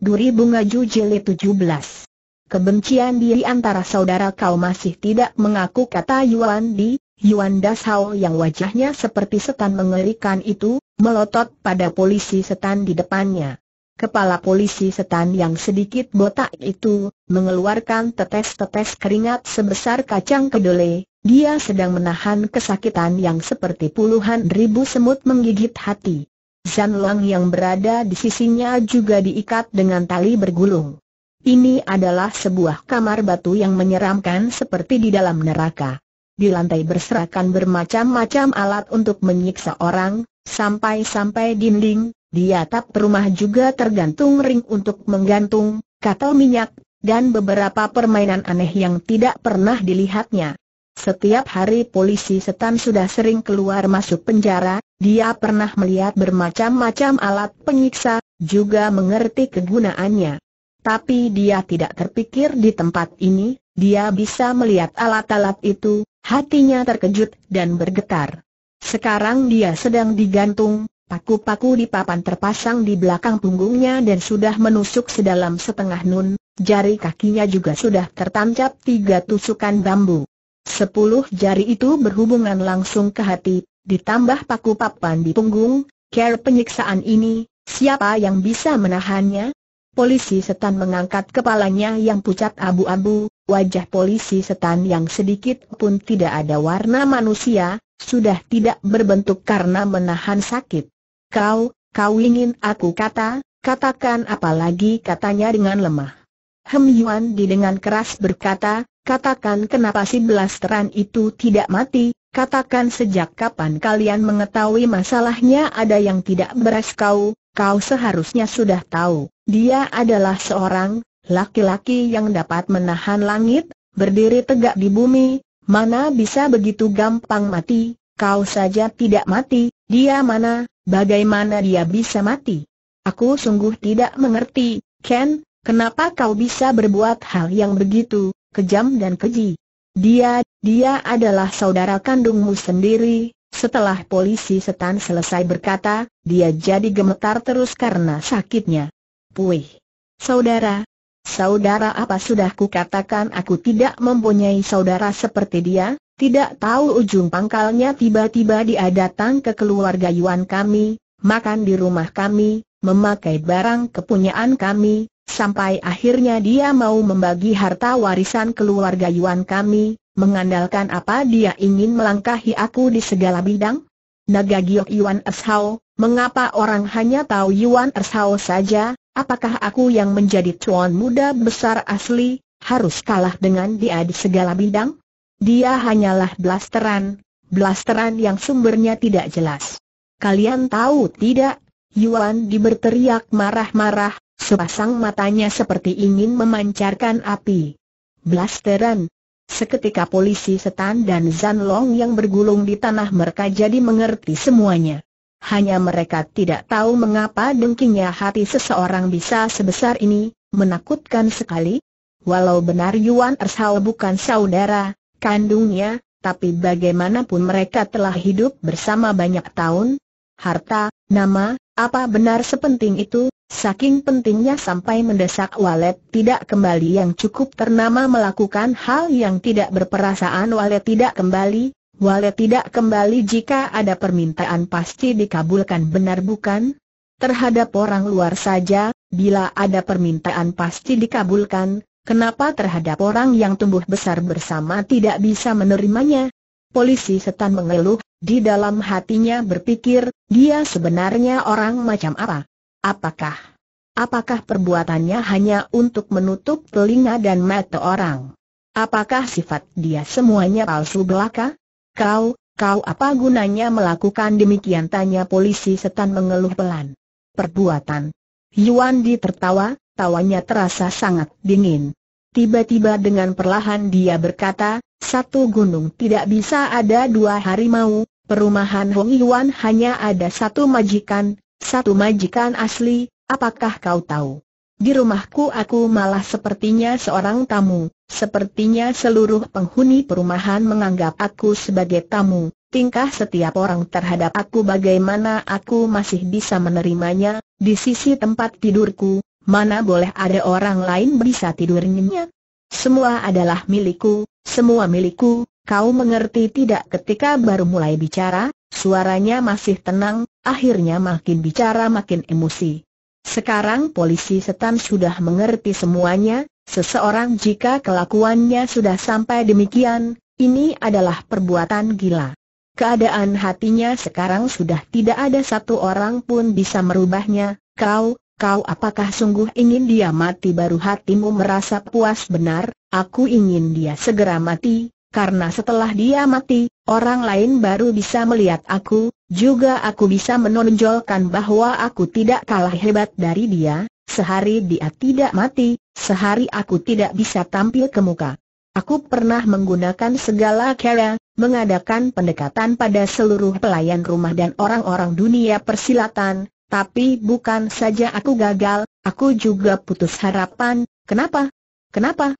Duri Bunga Jujilid 17. Kebencian di antara saudara kau masih tidak mengaku kata Yuan Di, Yuan Dashao yang wajahnya seperti setan mengerikan itu, melotot pada polisi setan di depannya. Kepala polisi setan yang sedikit botak itu, mengeluarkan tetes-tetes keringat sebesar kacang kedele. dia sedang menahan kesakitan yang seperti puluhan ribu semut menggigit hati. Zan Lang yang berada di sisinya juga diikat dengan tali bergulung. Ini adalah sebuah kamar batu yang menyeramkan seperti di dalam neraka. Di lantai berserakan bermacam-macam alat untuk menyiksa orang, sampai-sampai dinding, di atap rumah juga tergantung ring untuk menggantung, katal minyak, dan beberapa permainan aneh yang tidak pernah dilihatnya. Setiap hari polisi setan sudah sering keluar masuk penjara, dia pernah melihat bermacam-macam alat penyiksa, juga mengerti kegunaannya. Tapi dia tidak terpikir di tempat ini, dia bisa melihat alat-alat itu, hatinya terkejut dan bergetar. Sekarang dia sedang digantung, paku-paku di papan terpasang di belakang punggungnya dan sudah menusuk sedalam setengah nun, jari kakinya juga sudah tertancap tiga tusukan bambu. Sepuluh jari itu berhubungan langsung ke hati, ditambah paku papan di punggung, care penyiksaan ini, siapa yang bisa menahannya? Polisi setan mengangkat kepalanya yang pucat abu-abu, wajah polisi setan yang sedikit pun tidak ada warna manusia, sudah tidak berbentuk karena menahan sakit. Kau, kau ingin aku kata, katakan apalagi katanya dengan lemah. Hem Yuan didengar keras berkata, katakan kenapa si blasteran itu tidak mati, katakan sejak kapan kalian mengetahui masalahnya ada yang tidak beres kau, kau seharusnya sudah tahu, dia adalah seorang laki-laki yang dapat menahan langit, berdiri tegak di bumi, mana bisa begitu gampang mati, kau saja tidak mati, dia mana, bagaimana dia bisa mati? Aku sungguh tidak mengerti, Ken, kenapa kau bisa berbuat hal yang begitu, kejam dan keji. Dia, dia adalah saudara kandungmu sendiri, setelah polisi setan selesai berkata, dia jadi gemetar terus karena sakitnya. Puih. Saudara. Saudara apa sudah kukatakan aku tidak mempunyai saudara seperti dia, tidak tahu ujung pangkalnya tiba-tiba dia datang ke keluarga Yuan kami, makan di rumah kami, memakai barang kepunyaan kami, sampai akhirnya dia mau membagi harta warisan keluarga Yuan kami, mengandalkan apa dia ingin melangkahi aku di segala bidang? Naga Giok Yuan Ershao, mengapa orang hanya tahu Yuan Ershao saja, apakah aku yang menjadi cuan muda besar asli, harus kalah dengan dia di segala bidang? Dia hanyalah blasteran, blasteran yang sumbernya tidak jelas. Kalian tahu tidak, Yuan Di berteriak marah-marah, sepasang matanya seperti ingin memancarkan api. Blasteran! Seketika polisi setan dan Zan Long yang bergulung di tanah mereka jadi mengerti semuanya. Hanya mereka tidak tahu mengapa dengkinya hati seseorang bisa sebesar ini, menakutkan sekali. Walau benar Yuan Ershao bukan saudara, kandungnya, tapi bagaimanapun mereka telah hidup bersama banyak tahun. Harta, nama, apa benar sepenting itu, saking pentingnya sampai mendesak walet tidak kembali yang cukup ternama melakukan hal yang tidak berperasaan walet tidak kembali, walet tidak kembali jika ada permintaan pasti dikabulkan benar bukan? Terhadap orang luar saja, bila ada permintaan pasti dikabulkan, kenapa terhadap orang yang tumbuh besar bersama tidak bisa menerimanya? Polisi setan mengeluh, di dalam hatinya berpikir, dia sebenarnya orang macam apa? Apakah? Apakah perbuatannya hanya untuk menutup telinga dan mata orang? Apakah sifat dia semuanya palsu belaka? Kau, kau apa gunanya melakukan demikian tanya polisi setan mengeluh pelan. Perbuatan. Yuan Di tertawa, tawanya terasa sangat dingin. Tiba-tiba dengan perlahan dia berkata, satu gunung tidak bisa ada dua harimau, Perumahan Hong Yuan hanya ada satu majikan, satu majikan asli, apakah kau tahu? Di rumahku aku malah sepertinya seorang tamu, sepertinya seluruh penghuni perumahan menganggap aku sebagai tamu, tingkah setiap orang terhadap aku bagaimana aku masih bisa menerimanya, di sisi tempat tidurku, mana boleh ada orang lain bisa tidurnya? Semua adalah milikku, semua milikku, Kau mengerti tidak ketika baru mulai bicara, suaranya masih tenang, akhirnya makin bicara makin emosi. Sekarang polisi setan sudah mengerti semuanya, seseorang jika kelakuannya sudah sampai demikian, ini adalah perbuatan gila. Keadaan hatinya sekarang sudah tidak ada satu orang pun bisa merubahnya, kau, kau apakah sungguh ingin dia mati baru hatimu merasa puas benar, aku ingin dia segera mati, karena setelah dia mati, orang lain baru bisa melihat aku, juga aku bisa menonjolkan bahwa aku tidak kalah hebat dari dia, sehari dia tidak mati, sehari aku tidak bisa tampil ke muka. Aku pernah menggunakan segala cara, mengadakan pendekatan pada seluruh pelayan rumah dan orang-orang dunia persilatan, tapi bukan saja aku gagal, aku juga putus harapan, kenapa? Kenapa?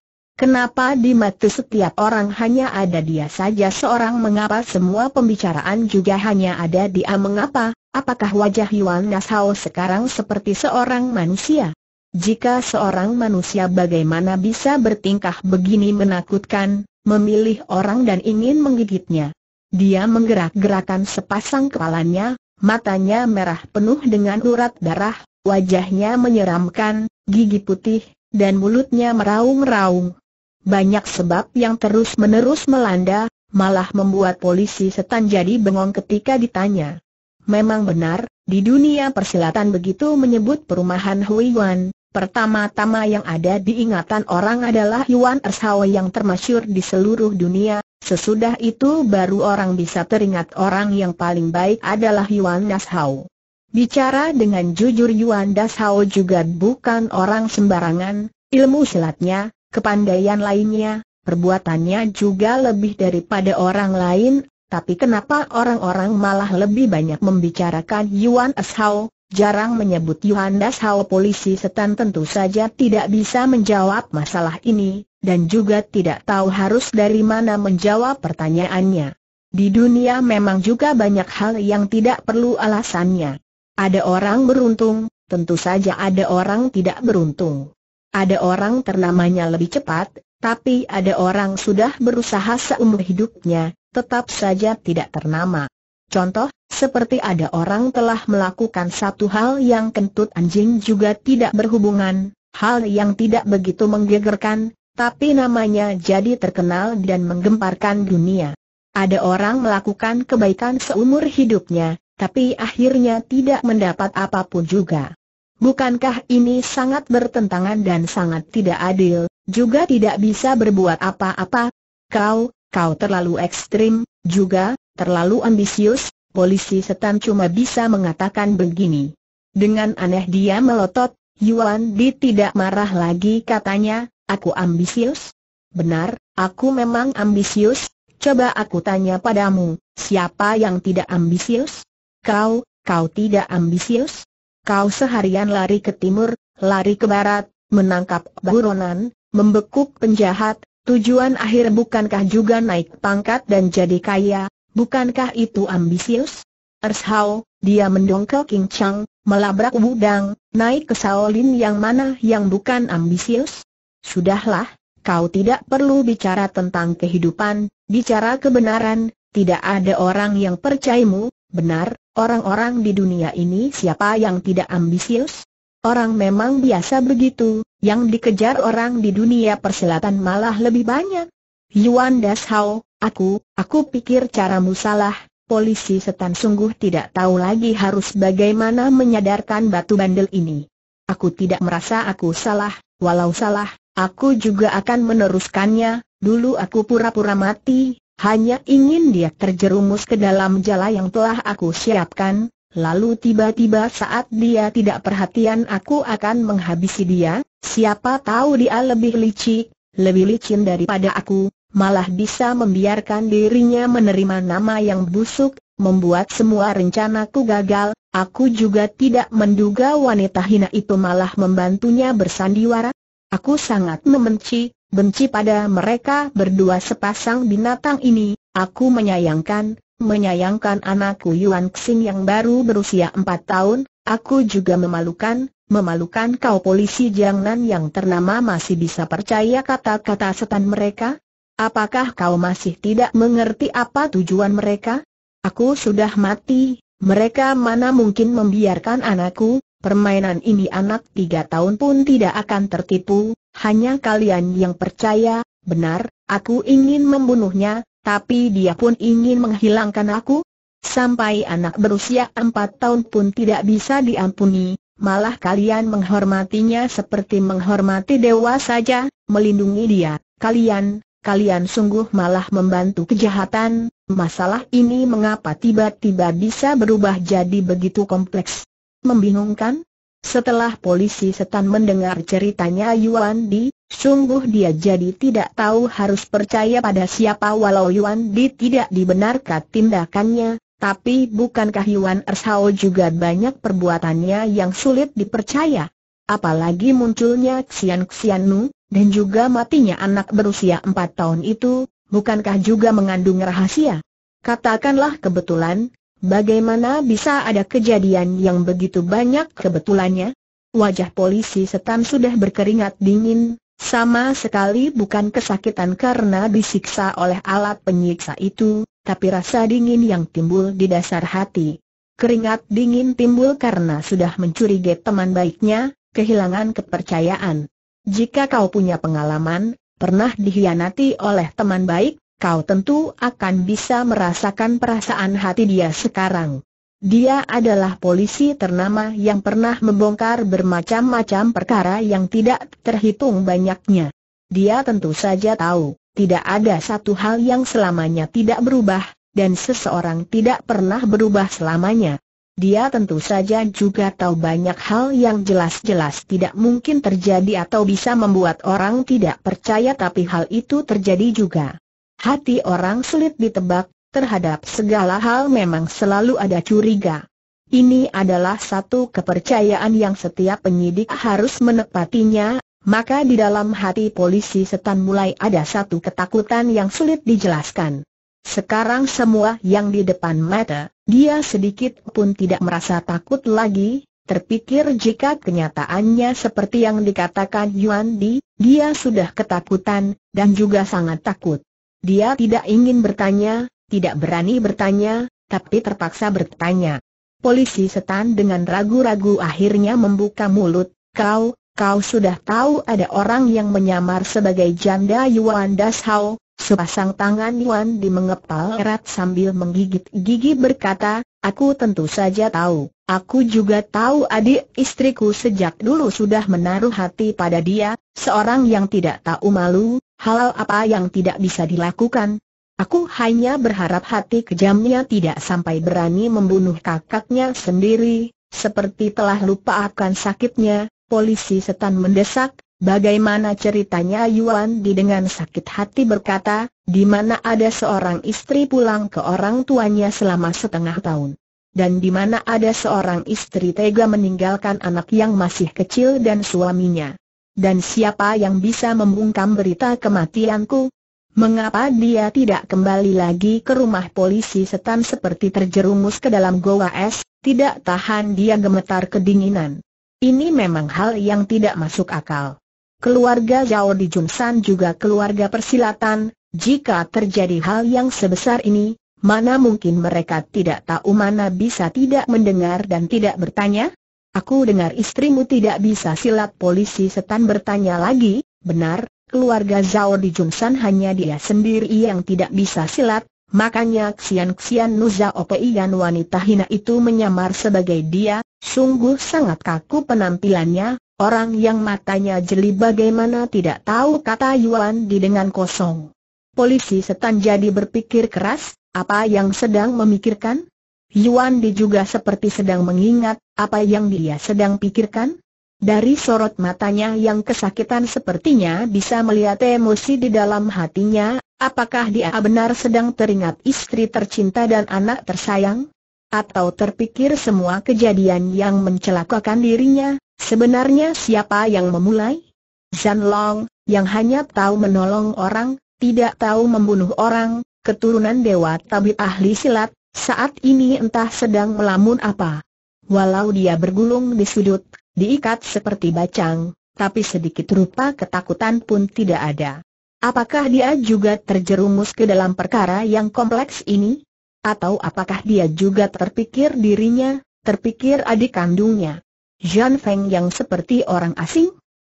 Kenapa di mata setiap orang hanya ada dia saja seorang mengapa semua pembicaraan juga hanya ada dia mengapa, apakah wajah Yuan Nashao sekarang seperti seorang manusia? Jika seorang manusia bagaimana bisa bertingkah begini menakutkan, memilih orang dan ingin menggigitnya. Dia menggerak-gerakan sepasang kepalanya, matanya merah penuh dengan urat darah, wajahnya menyeramkan, gigi putih, dan mulutnya meraung-raung. Banyak sebab yang terus-menerus melanda, malah membuat polisi setan jadi bengong ketika ditanya. Memang benar, di dunia persilatan begitu menyebut perumahan Hui Yuan, pertama-tama yang ada di ingatan orang adalah Yuan Ershao yang termasyur di seluruh dunia, sesudah itu baru orang bisa teringat orang yang paling baik adalah Yuan Nashao. Bicara dengan jujur Yuan Dashao juga bukan orang sembarangan, ilmu silatnya, Kepandaian lainnya, perbuatannya juga lebih daripada orang lain, tapi kenapa orang-orang malah lebih banyak membicarakan Yuan Eshao, jarang menyebut Yuan Eshao polisi setan tentu saja tidak bisa menjawab masalah ini, dan juga tidak tahu harus dari mana menjawab pertanyaannya. Di dunia memang juga banyak hal yang tidak perlu alasannya. Ada orang beruntung, tentu saja ada orang tidak beruntung. Ada orang ternamanya lebih cepat, tapi ada orang sudah berusaha seumur hidupnya, tetap saja tidak ternama. Contoh, seperti ada orang telah melakukan satu hal yang kentut anjing juga tidak berhubungan, hal yang tidak begitu menggegerkan, tapi namanya jadi terkenal dan menggemparkan dunia. Ada orang melakukan kebaikan seumur hidupnya, tapi akhirnya tidak mendapat apapun juga. Bukankah ini sangat bertentangan dan sangat tidak adil, juga tidak bisa berbuat apa-apa? Kau, kau terlalu ekstrim, juga, terlalu ambisius, polisi setan cuma bisa mengatakan begini. Dengan aneh dia melotot, Yuan Di tidak marah lagi katanya, aku ambisius? Benar, aku memang ambisius, coba aku tanya padamu, siapa yang tidak ambisius? Kau, kau tidak ambisius? Kau seharian lari ke timur, lari ke barat, menangkap buronan, membekuk penjahat, tujuan akhir bukankah juga naik pangkat dan jadi kaya, bukankah itu ambisius? Ershao, dia mendongkel King Chang, melabrak budang, naik ke Shaolin yang mana yang bukan ambisius? Sudahlah, kau tidak perlu bicara tentang kehidupan, bicara kebenaran, tidak ada orang yang percayamu, benar, Orang-orang di dunia ini siapa yang tidak ambisius? Orang memang biasa begitu, yang dikejar orang di dunia perselatan malah lebih banyak. Yuan Das Hao, aku, aku pikir caramu salah, polisi setan sungguh tidak tahu lagi harus bagaimana menyadarkan batu bandel ini. Aku tidak merasa aku salah, walau salah, aku juga akan meneruskannya, dulu aku pura-pura mati, hanya ingin dia terjerumus ke dalam jala yang telah aku siapkan, lalu tiba-tiba saat dia tidak perhatian aku akan menghabisi dia, siapa tahu dia lebih licik, lebih licin daripada aku, malah bisa membiarkan dirinya menerima nama yang busuk, membuat semua rencanaku gagal, aku juga tidak menduga wanita hina itu malah membantunya bersandiwara. Aku sangat membenci, benci pada mereka berdua sepasang binatang ini, aku menyayangkan, menyayangkan anakku Yuan Xing yang baru berusia empat tahun, aku juga memalukan, memalukan kau polisi jangan yang ternama masih bisa percaya kata-kata setan mereka? Apakah kau masih tidak mengerti apa tujuan mereka? Aku sudah mati, mereka mana mungkin membiarkan anakku, permainan ini anak tiga tahun pun tidak akan tertipu, hanya kalian yang percaya, benar, aku ingin membunuhnya, tapi dia pun ingin menghilangkan aku. Sampai anak berusia empat tahun pun tidak bisa diampuni, malah kalian menghormatinya seperti menghormati dewa saja, melindungi dia. Kalian, kalian sungguh malah membantu kejahatan, masalah ini mengapa tiba-tiba bisa berubah jadi begitu kompleks? Membingungkan? Setelah polisi setan mendengar ceritanya Yuan Di, sungguh dia jadi tidak tahu harus percaya pada siapa walau Yuan Di tidak dibenarkan tindakannya, tapi bukankah Yuan Ershao juga banyak perbuatannya yang sulit dipercaya? Apalagi munculnya Xian Xian Nu, dan juga matinya anak berusia 4 tahun itu, bukankah juga mengandung rahasia? Katakanlah kebetulan, Bagaimana bisa ada kejadian yang begitu banyak kebetulannya? Wajah polisi setan sudah berkeringat dingin, sama sekali bukan kesakitan karena disiksa oleh alat penyiksa itu, tapi rasa dingin yang timbul di dasar hati. Keringat dingin timbul karena sudah mencurigai teman baiknya, kehilangan kepercayaan. Jika kau punya pengalaman, pernah dihianati oleh teman baik, kau tentu akan bisa merasakan perasaan hati dia sekarang. Dia adalah polisi ternama yang pernah membongkar bermacam-macam perkara yang tidak terhitung banyaknya. Dia tentu saja tahu, tidak ada satu hal yang selamanya tidak berubah, dan seseorang tidak pernah berubah selamanya. Dia tentu saja juga tahu banyak hal yang jelas-jelas tidak mungkin terjadi atau bisa membuat orang tidak percaya tapi hal itu terjadi juga. Hati orang sulit ditebak, terhadap segala hal memang selalu ada curiga. Ini adalah satu kepercayaan yang setiap penyidik harus menepatinya, maka di dalam hati polisi setan mulai ada satu ketakutan yang sulit dijelaskan. Sekarang semua yang di depan mata, dia sedikit pun tidak merasa takut lagi, terpikir jika kenyataannya seperti yang dikatakan Yuan Di, dia sudah ketakutan, dan juga sangat takut. Dia tidak ingin bertanya, tidak berani bertanya, tapi terpaksa bertanya. Polisi setan dengan ragu-ragu akhirnya membuka mulut, kau, kau sudah tahu ada orang yang menyamar sebagai janda Yuan Dashao, sepasang tangan Yuan dimengepal erat sambil menggigit gigi berkata, aku tentu saja tahu, aku juga tahu adik istriku sejak dulu sudah menaruh hati pada dia, seorang yang tidak tahu malu, hal apa yang tidak bisa dilakukan. Aku hanya berharap hati kejamnya tidak sampai berani membunuh kakaknya sendiri, seperti telah lupa akan sakitnya, polisi setan mendesak, bagaimana ceritanya Yuan Di dengan sakit hati berkata, di mana ada seorang istri pulang ke orang tuanya selama setengah tahun dan di mana ada seorang istri tega meninggalkan anak yang masih kecil dan suaminya. Dan siapa yang bisa membungkam berita kematianku? Mengapa dia tidak kembali lagi ke rumah polisi setan seperti terjerumus ke dalam goa es? Tidak tahan dia gemetar kedinginan. Ini memang hal yang tidak masuk akal. Keluarga Zhao di Junsan juga keluarga persilatan, jika terjadi hal yang sebesar ini, mana mungkin mereka tidak tahu mana bisa tidak mendengar dan tidak bertanya? Aku dengar istrimu tidak bisa silat polisi setan bertanya lagi, benar, keluarga Zhao di Jungsan hanya dia sendiri yang tidak bisa silat, makanya Xian-Xian Nuza Opei dan wanita hina itu menyamar sebagai dia, sungguh sangat kaku penampilannya, orang yang matanya jeli bagaimana tidak tahu kata Yuan di dengan kosong. Polisi setan jadi berpikir keras, apa yang sedang memikirkan? Yuan Di juga seperti sedang mengingat apa yang dia sedang pikirkan. Dari sorot matanya yang kesakitan sepertinya bisa melihat emosi di dalam hatinya, apakah dia benar sedang teringat istri tercinta dan anak tersayang? Atau terpikir semua kejadian yang mencelakakan dirinya, sebenarnya siapa yang memulai? Zan Long, yang hanya tahu menolong orang, tidak tahu membunuh orang, keturunan Dewa Tabib ahli silat, saat ini entah sedang melamun apa. Walau dia bergulung di sudut, diikat seperti bacang, tapi sedikit rupa ketakutan pun tidak ada. Apakah dia juga terjerumus ke dalam perkara yang kompleks ini? Atau apakah dia juga terpikir dirinya, terpikir adik kandungnya? Jean Feng yang seperti orang asing?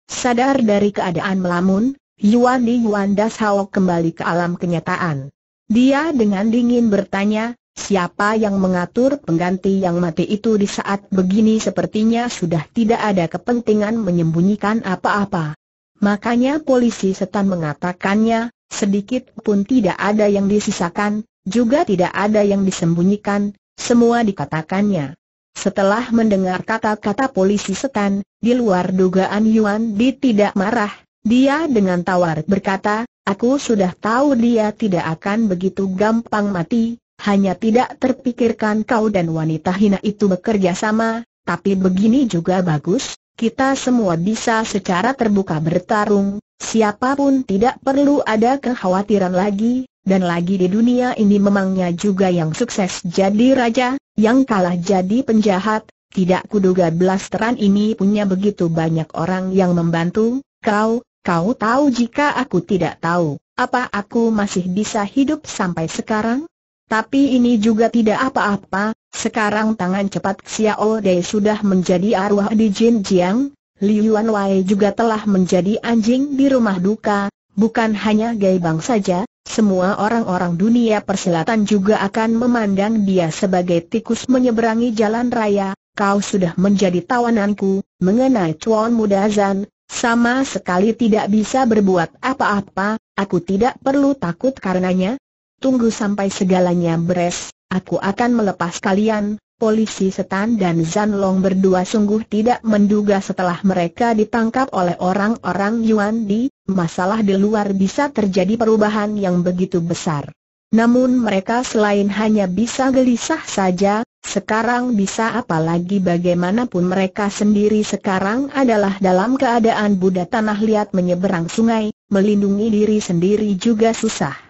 Sadar dari keadaan melamun, Yuan Di Yuan Das Hao kembali ke alam kenyataan. Dia dengan dingin bertanya, Siapa yang mengatur pengganti yang mati itu di saat begini sepertinya sudah tidak ada kepentingan menyembunyikan apa-apa. Makanya polisi setan mengatakannya, sedikit pun tidak ada yang disisakan, juga tidak ada yang disembunyikan, semua dikatakannya. Setelah mendengar kata-kata polisi setan, di luar dugaan Yuan Di tidak marah, dia dengan tawar berkata, aku sudah tahu dia tidak akan begitu gampang mati, hanya tidak terpikirkan kau dan wanita hina itu bekerja sama, tapi begini juga bagus, kita semua bisa secara terbuka bertarung, siapapun tidak perlu ada kekhawatiran lagi, dan lagi di dunia ini memangnya juga yang sukses jadi raja, yang kalah jadi penjahat, tidak kuduga blasteran ini punya begitu banyak orang yang membantu, kau, kau tahu jika aku tidak tahu, apa aku masih bisa hidup sampai sekarang? Tapi ini juga tidak apa-apa, sekarang tangan cepat Xiao Dei sudah menjadi arwah di Jin Jiang, Liu Yuan Wei juga telah menjadi anjing di rumah duka, bukan hanya Gai Bang saja, semua orang-orang dunia persilatan juga akan memandang dia sebagai tikus menyeberangi jalan raya, kau sudah menjadi tawananku, mengenai Chuan Muda Zan, sama sekali tidak bisa berbuat apa-apa, aku tidak perlu takut karenanya, Tunggu sampai segalanya beres, aku akan melepas kalian, Polisi Setan dan Zan Long berdua sungguh tidak menduga setelah mereka ditangkap oleh orang-orang Yuan Di, masalah di luar bisa terjadi perubahan yang begitu besar. Namun mereka selain hanya bisa gelisah saja, sekarang bisa apalagi bagaimanapun mereka sendiri sekarang adalah dalam keadaan Buddha tanah liat menyeberang sungai, melindungi diri sendiri juga susah.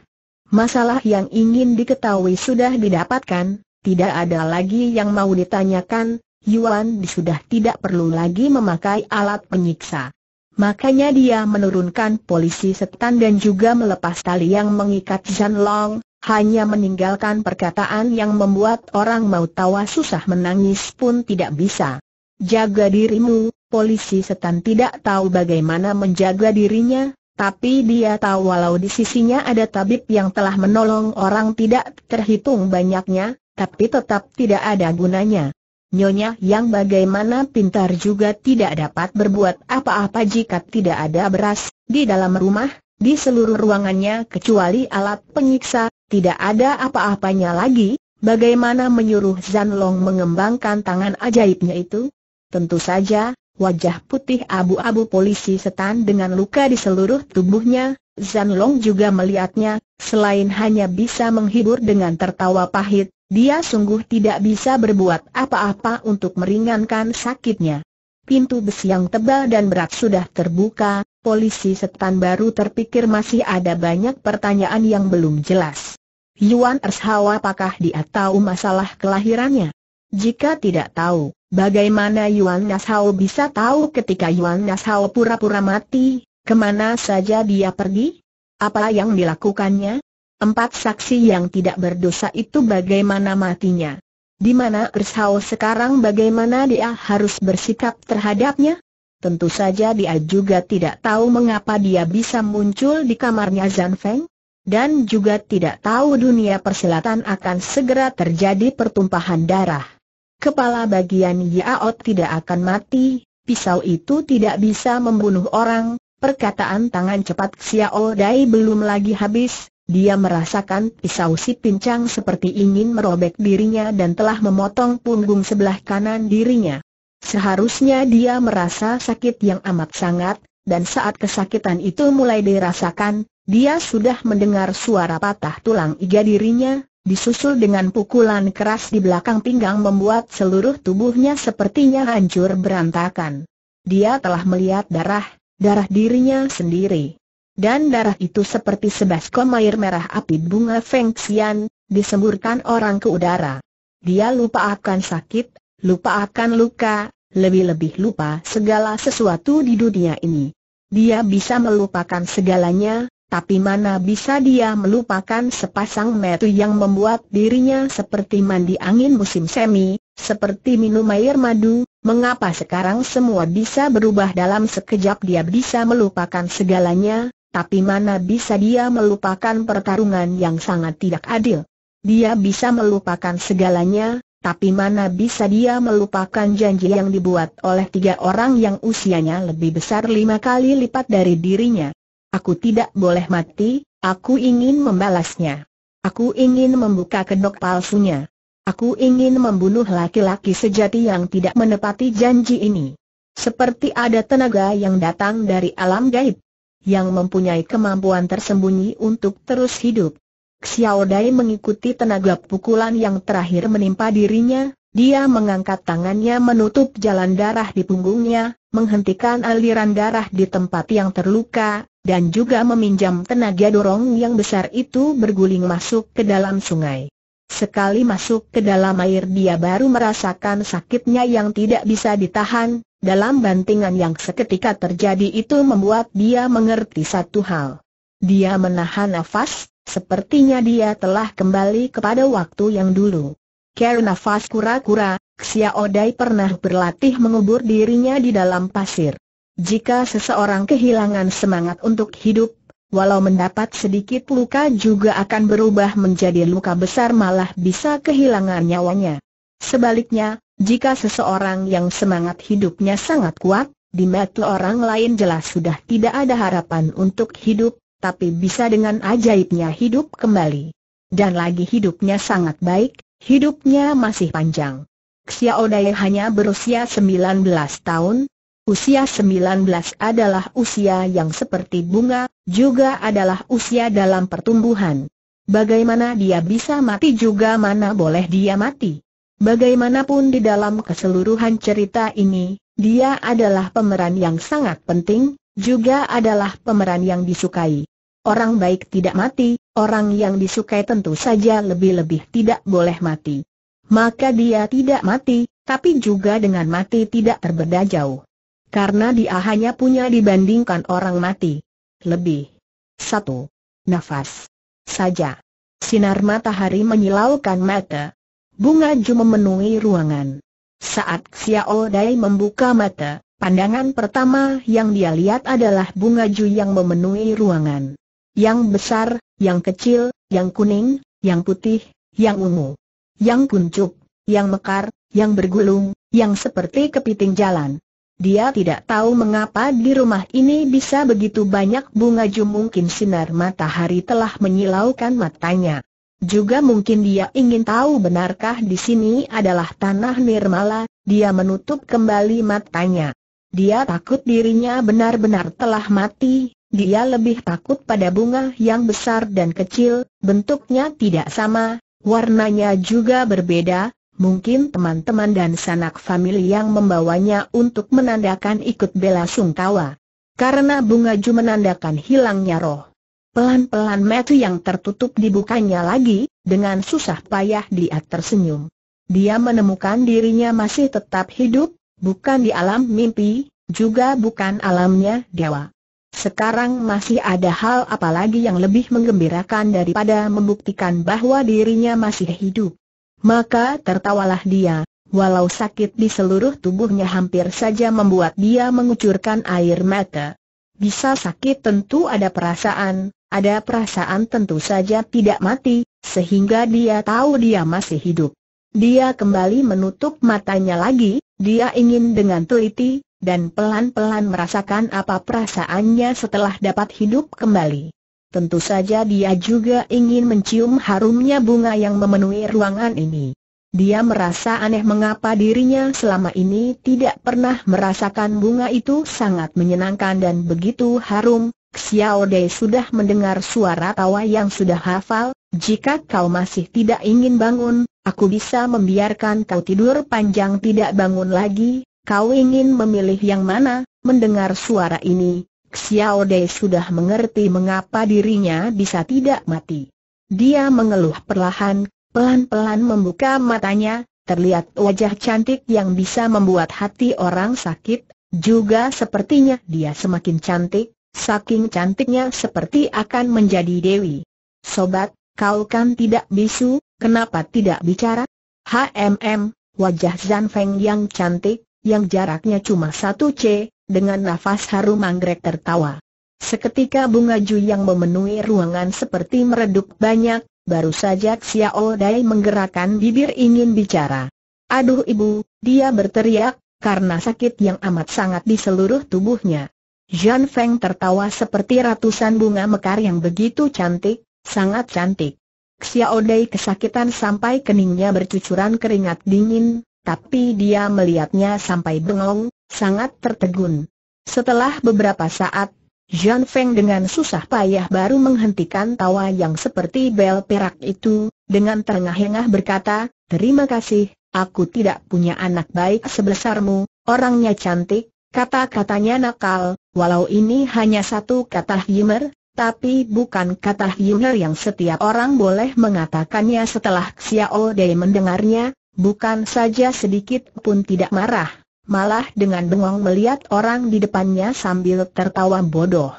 Masalah yang ingin diketahui sudah didapatkan, tidak ada lagi yang mau ditanyakan, Yuan sudah tidak perlu lagi memakai alat penyiksa. Makanya dia menurunkan polisi setan dan juga melepas tali yang mengikat Zhan Long, hanya meninggalkan perkataan yang membuat orang mau tawa susah menangis pun tidak bisa. Jaga dirimu, polisi setan tidak tahu bagaimana menjaga dirinya, tapi dia tahu walau di sisinya ada tabib yang telah menolong orang tidak terhitung banyaknya, tapi tetap tidak ada gunanya. Nyonya yang bagaimana pintar juga tidak dapat berbuat apa-apa jika tidak ada beras, di dalam rumah, di seluruh ruangannya kecuali alat penyiksa, tidak ada apa-apanya lagi, bagaimana menyuruh Zanlong mengembangkan tangan ajaibnya itu? Tentu saja, wajah putih abu-abu polisi setan dengan luka di seluruh tubuhnya, Zan Long juga melihatnya, selain hanya bisa menghibur dengan tertawa pahit, dia sungguh tidak bisa berbuat apa-apa untuk meringankan sakitnya. Pintu besi yang tebal dan berat sudah terbuka, polisi setan baru terpikir masih ada banyak pertanyaan yang belum jelas. Yuan Ershawa apakah dia tahu masalah kelahirannya? Jika tidak tahu, bagaimana Yuan Nasao bisa tahu ketika Yuan Nasao pura-pura mati, kemana saja dia pergi? Apa yang dilakukannya? Empat saksi yang tidak berdosa itu bagaimana matinya? Di mana Ersao sekarang bagaimana dia harus bersikap terhadapnya? Tentu saja dia juga tidak tahu mengapa dia bisa muncul di kamarnya Zhan Feng. Dan juga tidak tahu dunia persilatan akan segera terjadi pertumpahan darah. Kepala bagian Yao tidak akan mati, pisau itu tidak bisa membunuh orang, perkataan tangan cepat Xiao Dai belum lagi habis, dia merasakan pisau si pincang seperti ingin merobek dirinya dan telah memotong punggung sebelah kanan dirinya. Seharusnya dia merasa sakit yang amat sangat, dan saat kesakitan itu mulai dirasakan, dia sudah mendengar suara patah tulang iga dirinya, disusul dengan pukulan keras di belakang pinggang membuat seluruh tubuhnya sepertinya hancur berantakan. Dia telah melihat darah, darah dirinya sendiri. Dan darah itu seperti sebaskom air merah api bunga Feng Xian, disemburkan orang ke udara. Dia lupa akan sakit, lupa akan luka, lebih-lebih lupa segala sesuatu di dunia ini. Dia bisa melupakan segalanya, tapi mana bisa dia melupakan sepasang metu yang membuat dirinya seperti mandi angin musim semi, seperti minum air madu, mengapa sekarang semua bisa berubah dalam sekejap dia bisa melupakan segalanya, tapi mana bisa dia melupakan pertarungan yang sangat tidak adil. Dia bisa melupakan segalanya, tapi mana bisa dia melupakan janji yang dibuat oleh tiga orang yang usianya lebih besar lima kali lipat dari dirinya. Aku tidak boleh mati, aku ingin membalasnya. Aku ingin membuka kedok palsunya. Aku ingin membunuh laki-laki sejati yang tidak menepati janji ini. Seperti ada tenaga yang datang dari alam gaib, yang mempunyai kemampuan tersembunyi untuk terus hidup. Xiao Dai mengikuti tenaga pukulan yang terakhir menimpa dirinya, dia mengangkat tangannya menutup jalan darah di punggungnya, menghentikan aliran darah di tempat yang terluka, dan juga meminjam tenaga dorong yang besar itu berguling masuk ke dalam sungai. Sekali masuk ke dalam air dia baru merasakan sakitnya yang tidak bisa ditahan, dalam bantingan yang seketika terjadi itu membuat dia mengerti satu hal. Dia menahan nafas, sepertinya dia telah kembali kepada waktu yang dulu. Karena nafas kura-kura, Xiaodai pernah berlatih mengubur dirinya di dalam pasir. Jika seseorang kehilangan semangat untuk hidup, walau mendapat sedikit luka juga akan berubah menjadi luka besar malah bisa kehilangan nyawanya. Sebaliknya, jika seseorang yang semangat hidupnya sangat kuat, di mata orang lain jelas sudah tidak ada harapan untuk hidup, tapi bisa dengan ajaibnya hidup kembali. Dan lagi hidupnya sangat baik, hidupnya masih panjang. Xiao hanya berusia 19 tahun, Usia 19 adalah usia yang seperti bunga, juga adalah usia dalam pertumbuhan. Bagaimana dia bisa mati juga mana boleh dia mati. Bagaimanapun di dalam keseluruhan cerita ini, dia adalah pemeran yang sangat penting, juga adalah pemeran yang disukai. Orang baik tidak mati, orang yang disukai tentu saja lebih-lebih tidak boleh mati. Maka dia tidak mati, tapi juga dengan mati tidak terbeda jauh. Karena dia hanya punya dibandingkan orang mati. Lebih. Satu. Nafas. Saja. Sinar matahari menyilaukan mata. Bunga Ju memenuhi ruangan. Saat Xiao Dai membuka mata, pandangan pertama yang dia lihat adalah bunga Ju yang memenuhi ruangan. Yang besar, yang kecil, yang kuning, yang putih, yang ungu, yang kuncup, yang mekar, yang bergulung, yang seperti kepiting jalan, dia tidak tahu mengapa di rumah ini bisa begitu banyak bunga ju mungkin sinar matahari telah menyilaukan matanya. Juga mungkin dia ingin tahu benarkah di sini adalah tanah Nirmala, dia menutup kembali matanya. Dia takut dirinya benar-benar telah mati, dia lebih takut pada bunga yang besar dan kecil, bentuknya tidak sama, warnanya juga berbeda, Mungkin teman-teman dan sanak famili yang membawanya untuk menandakan ikut bela sungkawa. Karena bunga ju menandakan hilangnya roh. Pelan-pelan metu yang tertutup dibukanya lagi, dengan susah payah dia tersenyum. Dia menemukan dirinya masih tetap hidup, bukan di alam mimpi, juga bukan alamnya dewa. Sekarang masih ada hal apalagi yang lebih menggembirakan daripada membuktikan bahwa dirinya masih hidup. Maka tertawalah dia, walau sakit di seluruh tubuhnya hampir saja membuat dia mengucurkan air mata. Bisa sakit tentu ada perasaan, ada perasaan tentu saja tidak mati, sehingga dia tahu dia masih hidup. Dia kembali menutup matanya lagi, dia ingin dengan teliti, dan pelan-pelan merasakan apa perasaannya setelah dapat hidup kembali. Tentu saja dia juga ingin mencium harumnya bunga yang memenuhi ruangan ini. Dia merasa aneh mengapa dirinya selama ini tidak pernah merasakan bunga itu sangat menyenangkan dan begitu harum. Xiao Dei sudah mendengar suara tawa yang sudah hafal, jika kau masih tidak ingin bangun, aku bisa membiarkan kau tidur panjang tidak bangun lagi, kau ingin memilih yang mana? Mendengar suara ini, Xiao Dei sudah mengerti mengapa dirinya bisa tidak mati. Dia mengeluh perlahan, pelan-pelan membuka matanya, terlihat wajah cantik yang bisa membuat hati orang sakit, juga sepertinya dia semakin cantik, saking cantiknya seperti akan menjadi dewi. Sobat, kau kan tidak bisu, kenapa tidak bicara? HMM, wajah Zan Feng yang cantik, yang jaraknya cuma satu C, dengan nafas harum anggrek tertawa. Seketika bunga ju yang memenuhi ruangan seperti meredup banyak, baru saja Xiao oh Dai menggerakkan bibir ingin bicara. Aduh ibu, dia berteriak, karena sakit yang amat sangat di seluruh tubuhnya. Jean Feng tertawa seperti ratusan bunga mekar yang begitu cantik, sangat cantik. Xiao oh Dai kesakitan sampai keningnya bercucuran keringat dingin, tapi dia melihatnya sampai bengong, sangat tertegun. Setelah beberapa saat, Jean Feng dengan susah payah baru menghentikan tawa yang seperti bel perak itu, dengan terengah-engah berkata, Terima kasih, aku tidak punya anak baik sebesarmu, orangnya cantik, kata-katanya nakal, walau ini hanya satu kata Himer, tapi bukan kata Himer yang setiap orang boleh mengatakannya setelah Xiao Dei mendengarnya, bukan saja sedikit pun tidak marah malah dengan bengong melihat orang di depannya sambil tertawa bodoh.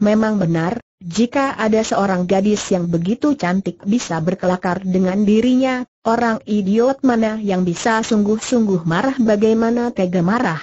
Memang benar, jika ada seorang gadis yang begitu cantik bisa berkelakar dengan dirinya, orang idiot mana yang bisa sungguh-sungguh marah bagaimana tega marah?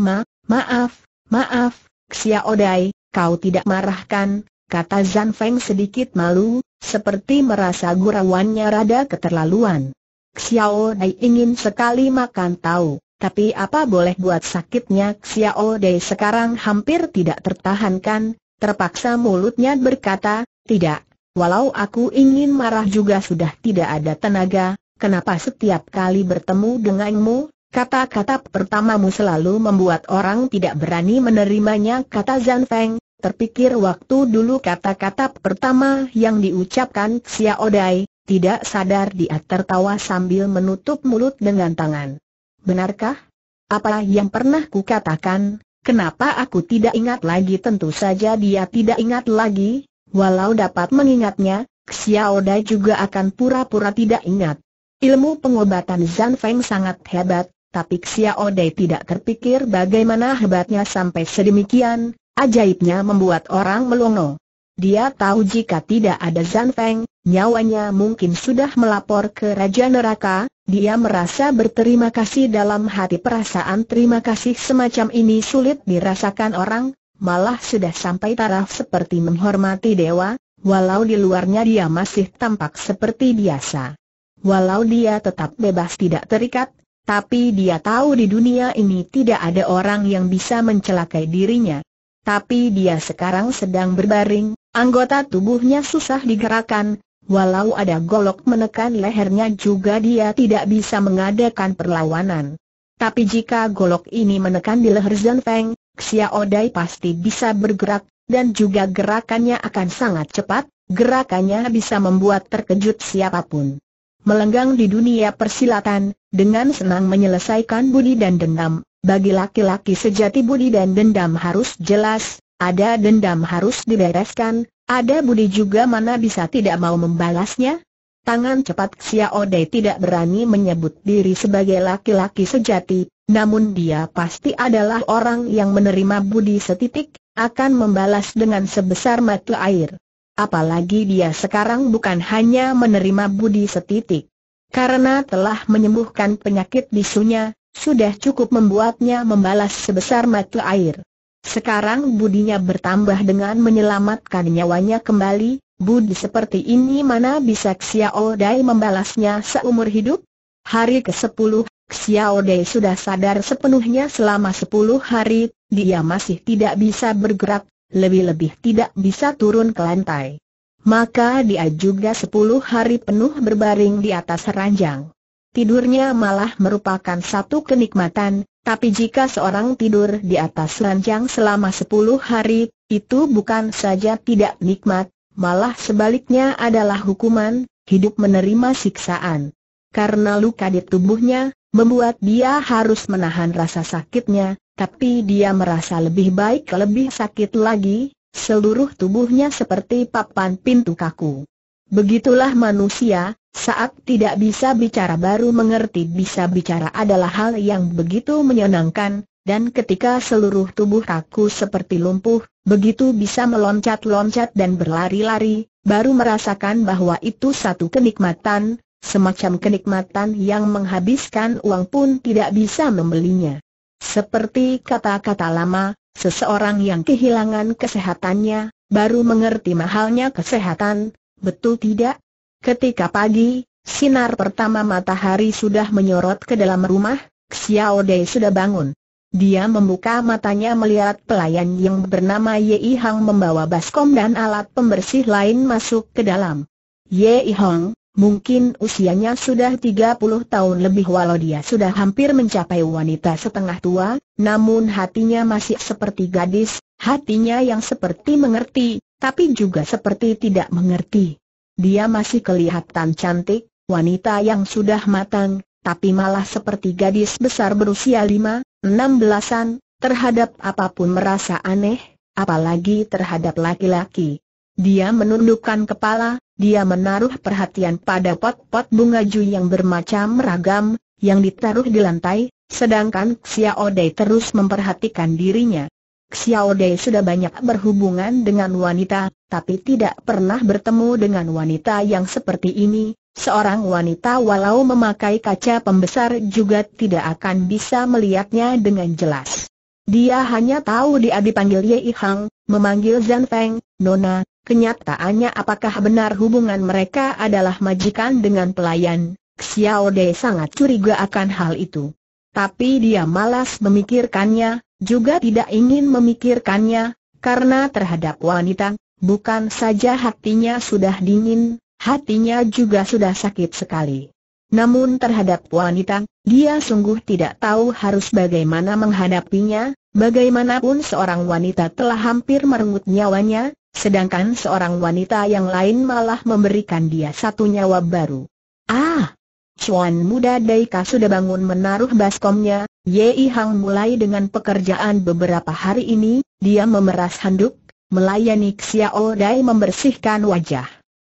Ma, maaf, maaf, Xia Odai, kau tidak marahkan, kata Zan Feng sedikit malu, seperti merasa gurauannya rada keterlaluan. Xiao Dai ingin sekali makan tahu tapi apa boleh buat sakitnya Xiao Dei sekarang hampir tidak tertahankan, terpaksa mulutnya berkata, tidak, walau aku ingin marah juga sudah tidak ada tenaga, kenapa setiap kali bertemu denganmu, kata-kata pertamamu selalu membuat orang tidak berani menerimanya kata Zhang Feng, terpikir waktu dulu kata-kata pertama yang diucapkan Xiao Dei, tidak sadar dia tertawa sambil menutup mulut dengan tangan. Benarkah? Apa yang pernah ku katakan? kenapa aku tidak ingat lagi tentu saja dia tidak ingat lagi, walau dapat mengingatnya, Xiao Dai juga akan pura-pura tidak ingat. Ilmu pengobatan Zhang Feng sangat hebat, tapi Xiao Dai tidak terpikir bagaimana hebatnya sampai sedemikian, ajaibnya membuat orang melongo. Dia tahu jika tidak ada Zan Feng, nyawanya mungkin sudah melapor ke Raja Neraka, dia merasa berterima kasih dalam hati perasaan terima kasih semacam ini sulit dirasakan orang, malah sudah sampai taraf seperti menghormati dewa, walau di luarnya dia masih tampak seperti biasa. Walau dia tetap bebas tidak terikat, tapi dia tahu di dunia ini tidak ada orang yang bisa mencelakai dirinya tapi dia sekarang sedang berbaring, anggota tubuhnya susah digerakkan, walau ada golok menekan lehernya juga dia tidak bisa mengadakan perlawanan. Tapi jika golok ini menekan di leher Zhang Feng, Xiao Dai pasti bisa bergerak, dan juga gerakannya akan sangat cepat, gerakannya bisa membuat terkejut siapapun. Melenggang di dunia persilatan, dengan senang menyelesaikan budi dan dendam, bagi laki-laki sejati budi dan dendam harus jelas, ada dendam harus dibereskan, ada budi juga mana bisa tidak mau membalasnya? Tangan cepat Xiao Dei tidak berani menyebut diri sebagai laki-laki sejati, namun dia pasti adalah orang yang menerima budi setitik, akan membalas dengan sebesar mata air. Apalagi dia sekarang bukan hanya menerima budi setitik. Karena telah menyembuhkan penyakit bisunya, sudah cukup membuatnya membalas sebesar mata air. Sekarang budinya bertambah dengan menyelamatkan nyawanya kembali, Bud seperti ini mana bisa Xiao Dai membalasnya seumur hidup? Hari ke-10, Xiao Dai sudah sadar sepenuhnya selama 10 hari, dia masih tidak bisa bergerak, lebih-lebih tidak bisa turun ke lantai. Maka dia juga 10 hari penuh berbaring di atas ranjang tidurnya malah merupakan satu kenikmatan, tapi jika seorang tidur di atas ranjang selama sepuluh hari, itu bukan saja tidak nikmat, malah sebaliknya adalah hukuman, hidup menerima siksaan. Karena luka di tubuhnya, membuat dia harus menahan rasa sakitnya, tapi dia merasa lebih baik lebih sakit lagi, seluruh tubuhnya seperti papan pintu kaku. Begitulah manusia, saat tidak bisa bicara baru mengerti bisa bicara adalah hal yang begitu menyenangkan, dan ketika seluruh tubuh aku seperti lumpuh, begitu bisa meloncat-loncat dan berlari-lari, baru merasakan bahwa itu satu kenikmatan, semacam kenikmatan yang menghabiskan uang pun tidak bisa membelinya. Seperti kata-kata lama, seseorang yang kehilangan kesehatannya, baru mengerti mahalnya kesehatan, betul tidak? Ketika pagi, sinar pertama matahari sudah menyorot ke dalam rumah, Xiao Dei sudah bangun. Dia membuka matanya melihat pelayan yang bernama Yi Hong membawa baskom dan alat pembersih lain masuk ke dalam. Yi Hong, mungkin usianya sudah 30 tahun lebih walau dia sudah hampir mencapai wanita setengah tua, namun hatinya masih seperti gadis, hatinya yang seperti mengerti, tapi juga seperti tidak mengerti. Dia masih kelihatan cantik, wanita yang sudah matang, tapi malah seperti gadis besar berusia lima, enam belasan, terhadap apapun merasa aneh, apalagi terhadap laki-laki. Dia menundukkan kepala, dia menaruh perhatian pada pot-pot bunga ju yang bermacam ragam, yang ditaruh di lantai, sedangkan Xiao Dai terus memperhatikan dirinya. Xiao Dei sudah banyak berhubungan dengan wanita, tapi tidak pernah bertemu dengan wanita yang seperti ini. Seorang wanita walau memakai kaca pembesar juga tidak akan bisa melihatnya dengan jelas. Dia hanya tahu dia dipanggil Ye Hang, memanggil Zhan Feng, Nona, kenyataannya apakah benar hubungan mereka adalah majikan dengan pelayan. Xiao Dei sangat curiga akan hal itu. Tapi dia malas memikirkannya, juga tidak ingin memikirkannya, karena terhadap wanita, bukan saja hatinya sudah dingin, hatinya juga sudah sakit sekali. Namun terhadap wanita, dia sungguh tidak tahu harus bagaimana menghadapinya, bagaimanapun seorang wanita telah hampir merenggut nyawanya, sedangkan seorang wanita yang lain malah memberikan dia satu nyawa baru. Ah, Chuan muda Daika sudah bangun menaruh baskomnya, Yei Hang mulai dengan pekerjaan beberapa hari ini, dia memeras handuk, melayani Xiao Dai membersihkan wajah.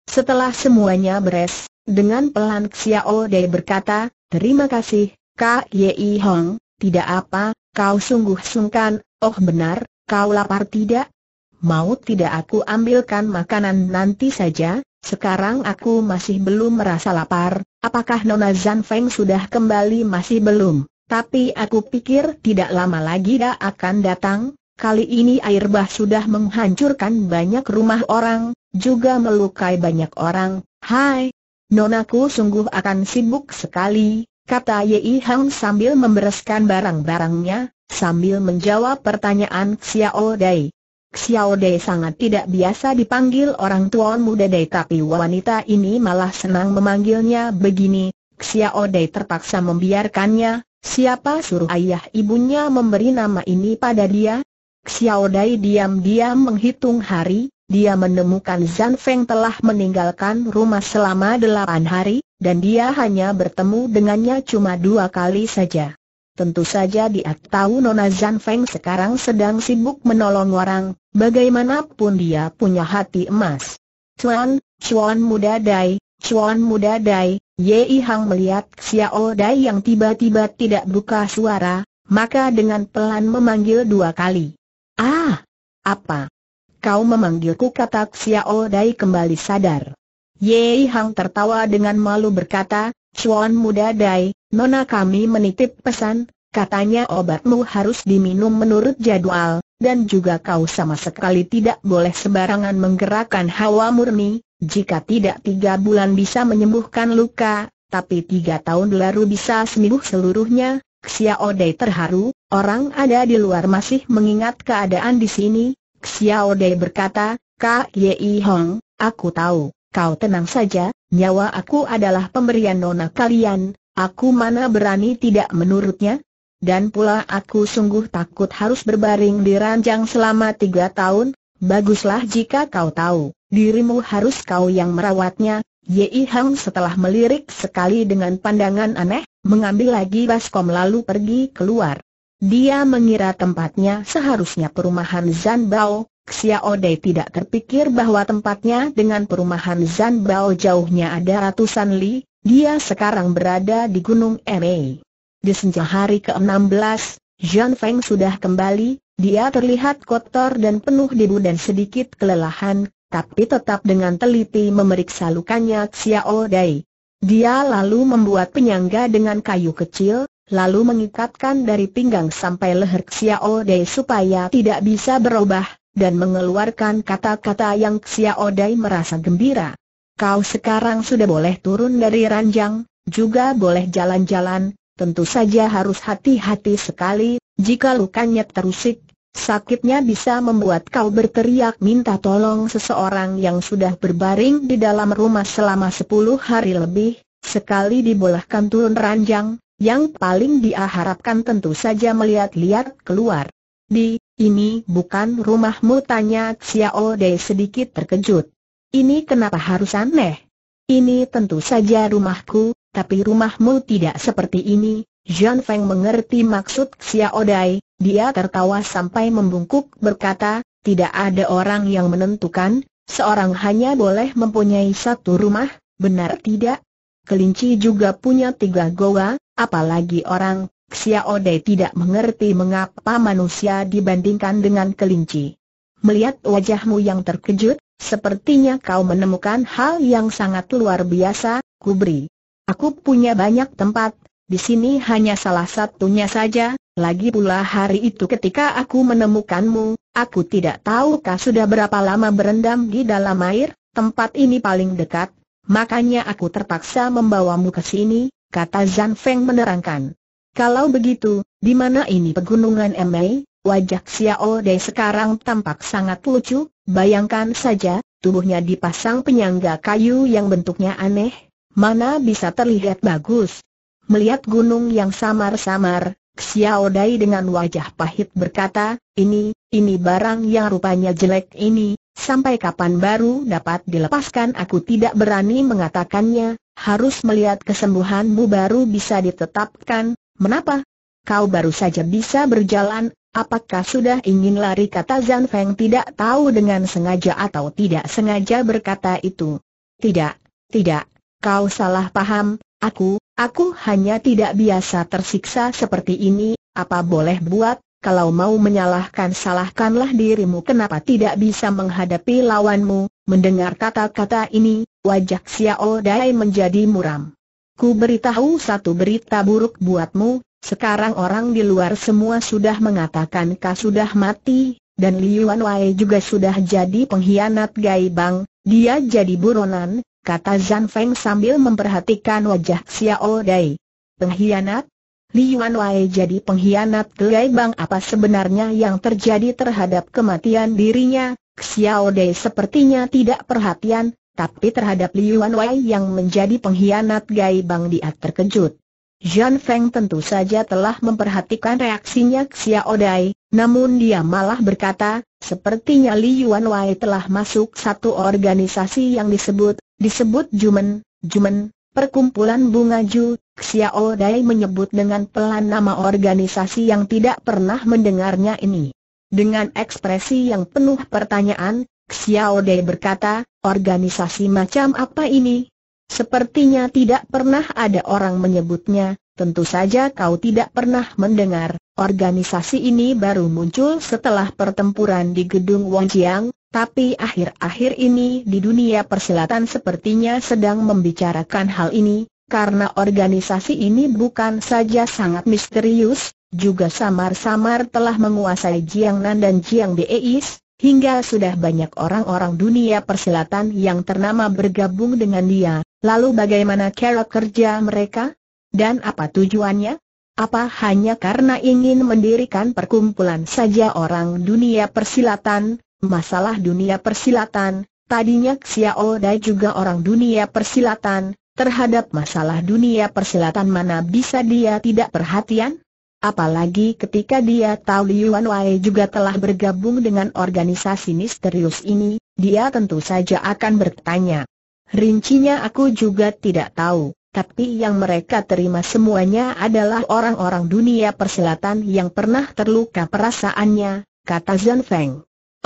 Setelah semuanya beres, dengan pelan Xiao Dai berkata, Terima kasih, Kak Yei Hong, tidak apa, kau sungguh sungkan, oh benar, kau lapar tidak? Mau tidak aku ambilkan makanan nanti saja? Sekarang aku masih belum merasa lapar, apakah Nona Zan Feng sudah kembali masih belum? Tapi aku pikir tidak lama lagi dia akan datang, kali ini air bah sudah menghancurkan banyak rumah orang, juga melukai banyak orang, hai. Nonaku sungguh akan sibuk sekali, kata Yei Hang sambil membereskan barang-barangnya, sambil menjawab pertanyaan Xiao Dai. Xiao Dei sangat tidak biasa dipanggil orang tua muda Dei tapi wanita ini malah senang memanggilnya begini. Xiao Dei terpaksa membiarkannya, siapa suruh ayah ibunya memberi nama ini pada dia? Xiao Dei diam-diam menghitung hari, dia menemukan Zhan Feng telah meninggalkan rumah selama delapan hari, dan dia hanya bertemu dengannya cuma dua kali saja. Tentu saja dia tahu Nona Zan Feng sekarang sedang sibuk menolong orang, bagaimanapun dia punya hati emas. Chuan, Chuan muda Dai, Chuan muda Dai, Yei Hang melihat Xiao Dai yang tiba-tiba tidak buka suara, maka dengan pelan memanggil dua kali. Ah! Apa? Kau memanggilku kata Xiao Dai kembali sadar. Yei Hang tertawa dengan malu berkata, Chuan muda Dai, Nona kami menitip pesan, katanya obatmu harus diminum menurut jadwal, dan juga kau sama sekali tidak boleh sebarangan menggerakkan hawa murni, jika tidak tiga bulan bisa menyembuhkan luka, tapi tiga tahun lalu bisa sembuh seluruhnya, Xiao Dei terharu, orang ada di luar masih mengingat keadaan di sini, Xiao Dei berkata, Kak Yei Hong, aku tahu, kau tenang saja, nyawa aku adalah pemberian nona kalian, Aku mana berani tidak menurutnya? Dan pula aku sungguh takut harus berbaring di ranjang selama tiga tahun, baguslah jika kau tahu, dirimu harus kau yang merawatnya. Yi Hang setelah melirik sekali dengan pandangan aneh, mengambil lagi baskom lalu pergi keluar. Dia mengira tempatnya seharusnya perumahan Zanbao, Xiao Dei tidak terpikir bahwa tempatnya dengan perumahan Zanbao jauhnya ada ratusan li, dia sekarang berada di Gunung Mei. Di senja hari ke-16, Jean Feng sudah kembali, dia terlihat kotor dan penuh debu dan sedikit kelelahan, tapi tetap dengan teliti memeriksa lukanya Xiao Dai. Dia lalu membuat penyangga dengan kayu kecil, lalu mengikatkan dari pinggang sampai leher Xiao Dai supaya tidak bisa berubah, dan mengeluarkan kata-kata yang Xiao Dai merasa gembira. Kau sekarang sudah boleh turun dari ranjang, juga boleh jalan-jalan, tentu saja harus hati-hati sekali, jika lukanya terusik, sakitnya bisa membuat kau berteriak minta tolong seseorang yang sudah berbaring di dalam rumah selama 10 hari lebih, sekali dibolehkan turun ranjang, yang paling diharapkan tentu saja melihat-lihat keluar. Di, ini bukan rumahmu tanya Xiao Dei sedikit terkejut. Ini kenapa harus aneh? Ini tentu saja rumahku, tapi rumahmu tidak seperti ini. Jean Feng mengerti maksud Xiao Dai, dia tertawa sampai membungkuk berkata, tidak ada orang yang menentukan, seorang hanya boleh mempunyai satu rumah, benar tidak? Kelinci juga punya tiga goa, apalagi orang, Xiao Dai tidak mengerti mengapa manusia dibandingkan dengan kelinci. Melihat wajahmu yang terkejut, Sepertinya kau menemukan hal yang sangat luar biasa, Kubri. Aku punya banyak tempat, di sini hanya salah satunya saja, lagi pula hari itu ketika aku menemukanmu, aku tidak tahu kau sudah berapa lama berendam di dalam air, tempat ini paling dekat, makanya aku terpaksa membawamu ke sini, kata Zhan Feng menerangkan. Kalau begitu, di mana ini pegunungan Mei? Wajah Xiao Dei sekarang tampak sangat lucu, Bayangkan saja, tubuhnya dipasang penyangga kayu yang bentuknya aneh, mana bisa terlihat bagus. Melihat gunung yang samar-samar, Xiao Dai dengan wajah pahit berkata, ini, ini barang yang rupanya jelek ini, sampai kapan baru dapat dilepaskan aku tidak berani mengatakannya, harus melihat kesembuhanmu baru bisa ditetapkan, menapa? Kau baru saja bisa berjalan, Apakah sudah ingin lari kata Zan Feng tidak tahu dengan sengaja atau tidak sengaja berkata itu. Tidak, tidak, kau salah paham, aku, aku hanya tidak biasa tersiksa seperti ini, apa boleh buat, kalau mau menyalahkan salahkanlah dirimu kenapa tidak bisa menghadapi lawanmu, mendengar kata-kata ini, wajah Xiao Dai menjadi muram. Ku beritahu satu berita buruk buatmu, sekarang orang di luar semua sudah mengatakan Ka sudah mati, dan Liuan Wei juga sudah jadi pengkhianat Gai Bang, dia jadi buronan, kata Zhang Feng sambil memperhatikan wajah Xiao Dai. Pengkhianat? Liuan Wei jadi pengkhianat ke Gai Bang apa sebenarnya yang terjadi terhadap kematian dirinya? Xiao Dai sepertinya tidak perhatian, tapi terhadap Liuan Wei yang menjadi pengkhianat Gai Bang dia terkejut. Jian Feng tentu saja telah memperhatikan reaksinya Xia Odai, namun dia malah berkata, sepertinya Li Yuan Wei telah masuk satu organisasi yang disebut, disebut Jumen, Jumen, Perkumpulan Bunga Ju, Xiao Dai menyebut dengan pelan nama organisasi yang tidak pernah mendengarnya ini. Dengan ekspresi yang penuh pertanyaan, Xiao Dai berkata, organisasi macam apa ini? Sepertinya tidak pernah ada orang menyebutnya, tentu saja kau tidak pernah mendengar. Organisasi ini baru muncul setelah pertempuran di gedung Wangjiang, tapi akhir-akhir ini di dunia persilatan sepertinya sedang membicarakan hal ini, karena organisasi ini bukan saja sangat misterius, juga samar-samar telah menguasai Jiangnan dan Jiang Beis, hingga sudah banyak orang-orang dunia persilatan yang ternama bergabung dengan dia. Lalu bagaimana cara kerja mereka? Dan apa tujuannya? Apa hanya karena ingin mendirikan perkumpulan saja orang dunia persilatan? Masalah dunia persilatan, tadinya Xiao Dai juga orang dunia persilatan, terhadap masalah dunia persilatan mana bisa dia tidak perhatian? Apalagi ketika dia tahu Liu Wei juga telah bergabung dengan organisasi misterius ini, dia tentu saja akan bertanya rincinya aku juga tidak tahu, tapi yang mereka terima semuanya adalah orang-orang dunia perselatan yang pernah terluka perasaannya, kata Zhen Feng.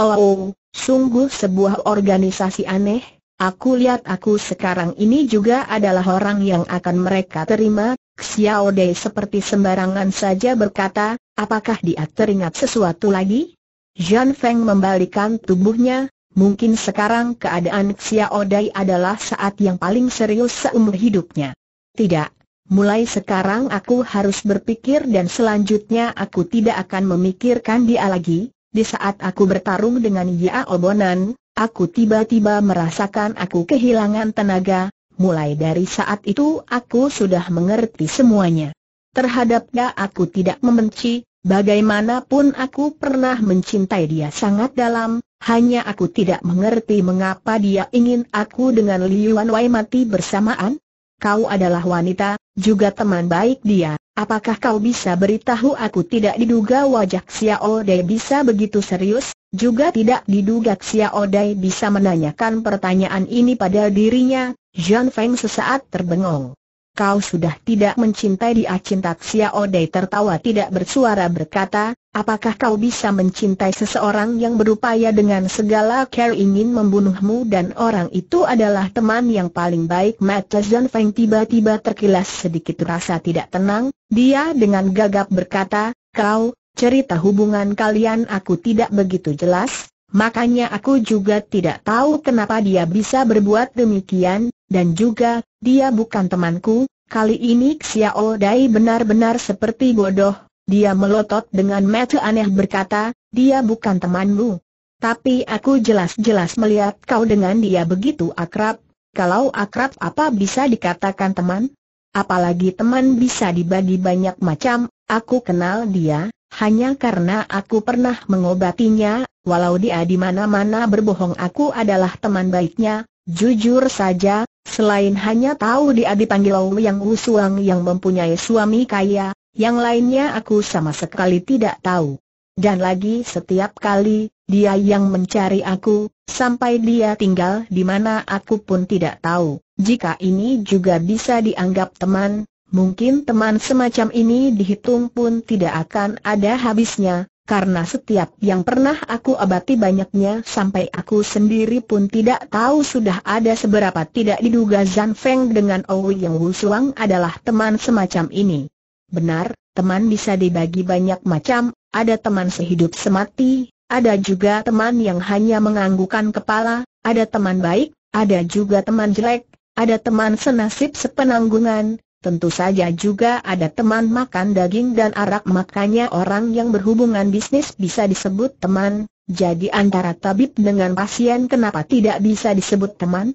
Oh, sungguh sebuah organisasi aneh, aku lihat aku sekarang ini juga adalah orang yang akan mereka terima, Xiao Dei seperti sembarangan saja berkata, apakah dia teringat sesuatu lagi? Zhan Feng membalikan tubuhnya, Mungkin sekarang keadaan Xiaodai adalah saat yang paling serius seumur hidupnya. Tidak, mulai sekarang aku harus berpikir dan selanjutnya aku tidak akan memikirkan dia lagi. Di saat aku bertarung dengan Yao Obonan, aku tiba-tiba merasakan aku kehilangan tenaga. Mulai dari saat itu aku sudah mengerti semuanya. Terhadapnya aku tidak membenci, bagaimanapun aku pernah mencintai dia sangat dalam, hanya aku tidak mengerti mengapa dia ingin aku dengan Liuan Wei mati bersamaan? Kau adalah wanita, juga teman baik dia. Apakah kau bisa beritahu aku tidak diduga wajah Xiao Dai bisa begitu serius, juga tidak diduga Xiao Dai bisa menanyakan pertanyaan ini pada dirinya, Zhang Feng sesaat terbengong kau sudah tidak mencintai dia cinta Xiao Odei tertawa tidak bersuara berkata, apakah kau bisa mencintai seseorang yang berupaya dengan segala care ingin membunuhmu dan orang itu adalah teman yang paling baik Mata Zhan Feng tiba-tiba terkilas sedikit rasa tidak tenang, dia dengan gagap berkata, kau, cerita hubungan kalian aku tidak begitu jelas, Makanya aku juga tidak tahu kenapa dia bisa berbuat demikian, dan juga, dia bukan temanku, kali ini Xiao Dai benar-benar seperti bodoh, dia melotot dengan mata aneh berkata, dia bukan temanmu. Tapi aku jelas-jelas melihat kau dengan dia begitu akrab, kalau akrab apa bisa dikatakan teman? Apalagi teman bisa dibagi banyak macam, aku kenal dia, hanya karena aku pernah mengobatinya Walau dia di mana-mana berbohong aku adalah teman baiknya, jujur saja, selain hanya tahu dia dipanggil Wu Yang Wu yang mempunyai suami kaya, yang lainnya aku sama sekali tidak tahu. Dan lagi setiap kali, dia yang mencari aku, sampai dia tinggal di mana aku pun tidak tahu. Jika ini juga bisa dianggap teman, mungkin teman semacam ini dihitung pun tidak akan ada habisnya, karena setiap yang pernah aku abati banyaknya sampai aku sendiri pun tidak tahu sudah ada seberapa tidak diduga Zan Feng dengan Owi Yang Wusuang adalah teman semacam ini. Benar, teman bisa dibagi banyak macam, ada teman sehidup semati, ada juga teman yang hanya menganggukan kepala, ada teman baik, ada juga teman jelek, ada teman senasib sepenanggungan, Tentu saja juga ada teman makan daging dan arak makanya orang yang berhubungan bisnis bisa disebut teman, jadi antara tabib dengan pasien kenapa tidak bisa disebut teman?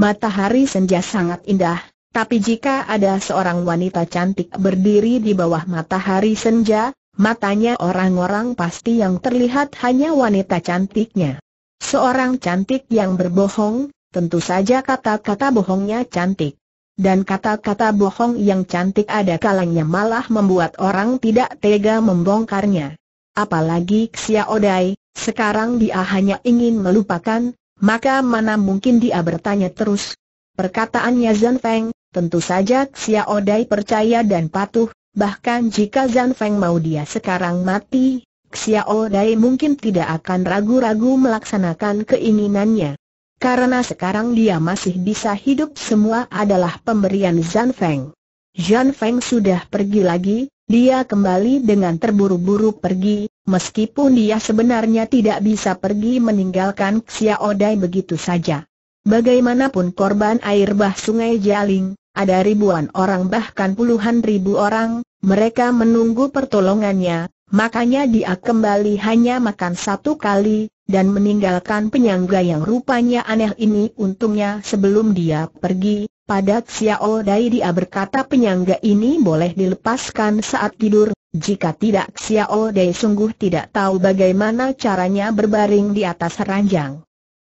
Matahari senja sangat indah, tapi jika ada seorang wanita cantik berdiri di bawah matahari senja, matanya orang-orang pasti yang terlihat hanya wanita cantiknya. Seorang cantik yang berbohong, tentu saja kata-kata bohongnya cantik dan kata-kata bohong yang cantik ada kalanya malah membuat orang tidak tega membongkarnya. Apalagi Xia Odai, sekarang dia hanya ingin melupakan, maka mana mungkin dia bertanya terus. Perkataannya Zan Feng, tentu saja Xia Odai percaya dan patuh, bahkan jika Zan Feng mau dia sekarang mati, Xia Odai mungkin tidak akan ragu-ragu melaksanakan keinginannya. Karena sekarang dia masih bisa hidup semua adalah pemberian Zhan Feng. Zhan Feng sudah pergi lagi, dia kembali dengan terburu-buru pergi, meskipun dia sebenarnya tidak bisa pergi meninggalkan Xiao Dai begitu saja. Bagaimanapun korban air bah sungai Jialing, ada ribuan orang bahkan puluhan ribu orang, mereka menunggu pertolongannya, makanya dia kembali hanya makan satu kali, dan meninggalkan penyangga yang rupanya aneh ini untungnya sebelum dia pergi, pada Xiao Dai dia berkata penyangga ini boleh dilepaskan saat tidur, jika tidak Xiao Dai sungguh tidak tahu bagaimana caranya berbaring di atas ranjang.